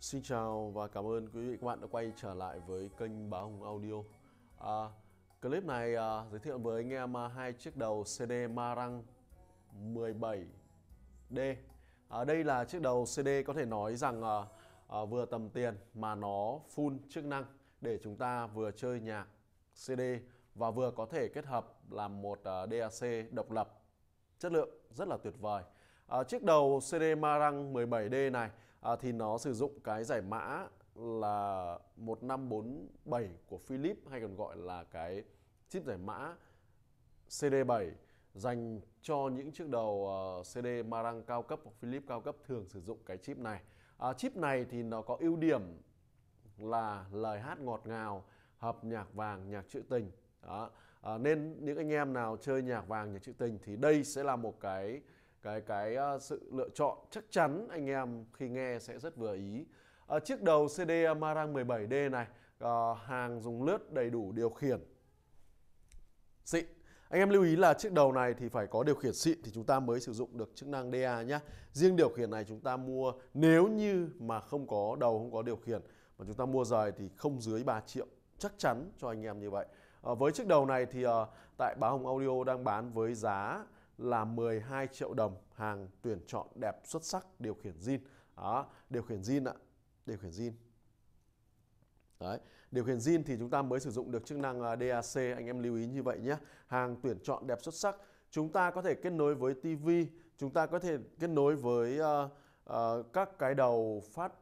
Xin chào và cảm ơn quý vị các bạn đã quay trở lại với kênh báo Hùng Audio. À, clip này à, giới thiệu với anh em à, hai chiếc đầu CD Marang 17D. À, đây là chiếc đầu CD có thể nói rằng à, à, vừa tầm tiền mà nó full chức năng để chúng ta vừa chơi nhạc CD và vừa có thể kết hợp làm một à, DAC độc lập. Chất lượng rất là tuyệt vời. À, chiếc đầu CD Marang 17D này à, thì nó sử dụng cái giải mã là 1547 của Philips hay còn gọi là cái chip giải mã CD7 dành cho những chiếc đầu uh, ờ, CD Marang cao cấp hoặc Philips cao cấp thường sử dụng cái chip này. À, chip này thì nó có ưu điểm là lời hát ngọt ngào, hợp nhạc vàng, nhạc trữ tình. Đó. À, nên những anh em nào chơi nhạc vàng, nhạc trữ tình thì đây sẽ là một cái cái cái ờ, sự lựa chọn chắc chắn anh em khi nghe sẽ rất vừa ý à, chiếc đầu CD Marang 17D này à, hàng dùng lướt đầy đủ điều khiển xịn anh em lưu ý là chiếc đầu này thì phải có điều khiển xịn thì chúng ta mới sử dụng được chức năng DA nhé. Riêng điều khiển này chúng ta mua nếu như mà không có đầu không có điều khiển mà chúng ta mua rời thì không dưới 3 triệu chắc chắn cho anh em như vậy. À, với chiếc đầu này thì à, tại báo Hồng Audio đang bán với giá là 12 triệu đồng hàng tuyển chọn đẹp xuất sắc điều khiển zin đó điều khiển zin ạ điều khiển zin Đấy. Điều khiển zin thì chúng ta mới sử dụng được chức năng ờ, DAC anh em lưu ý như vậy nhé hàng tuyển chọn đẹp xuất sắc chúng ta có thể kết nối với TV chúng ta có thể kết nối với uh, uh, các cái đầu phát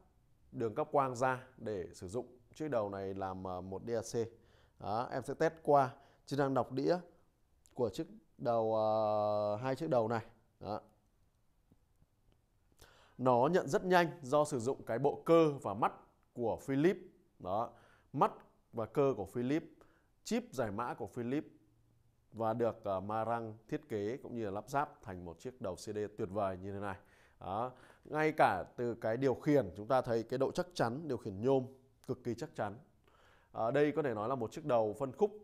đường cáp quang ra để sử dụng chiếc đầu này làm uh, một DAC Đó, em sẽ test qua chức năng đọc đĩa của chiếc đầu ờ, hai chiếc đầu này Đó. nó nhận rất nhanh do sử dụng cái bộ cơ và mắt của Philip đó mắt và cơ của Philip chip giải mã của Philip và được ờ, Marang thiết kế cũng như là lắp ráp thành một chiếc đầu CD tuyệt vời như thế này đó. ngay cả từ cái điều khiển chúng ta thấy cái độ chắc chắn điều khiển nhôm cực kỳ chắc chắn à, đây có thể nói là một chiếc đầu phân khúc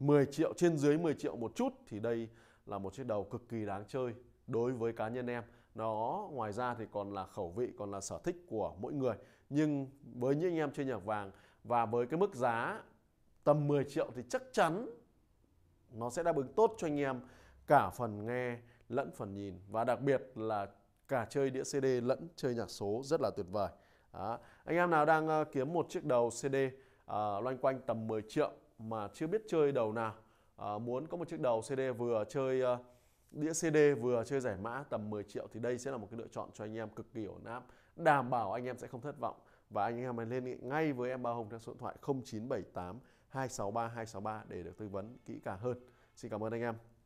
10 triệu trên dưới 10 triệu một chút thì đây là một chiếc đầu cực kỳ đáng chơi đối với cá nhân em nó ngoài ra thì còn là khẩu vị còn là sở thích của mỗi người nhưng với những anh em chơi nhạc vàng và với cái mức giá tầm 10 triệu thì chắc chắn nó sẽ đáp ứng tốt cho anh em cả phần nghe lẫn phần nhìn và đặc biệt là cả chơi đĩa CD lẫn chơi nhạc số rất là tuyệt vời. Đó. Anh em nào đang ờ, kiếm một chiếc đầu CD uh, ờ, loanh quanh tầm 10 triệu mà chưa biết chơi đầu nào à, muốn có một chiếc đầu CD vừa chơi uh, đĩa CD vừa chơi giải mã tầm 10 triệu thì đây sẽ là một cái lựa chọn cho anh em cực kỳ ổn áp đảm bảo anh em sẽ không thất vọng và anh em hãy liên hệ ngay với em Ba Hồng theo số điện thoại 0978 263 263 để được tư vấn kỹ càng hơn. Xin cảm ơn anh em.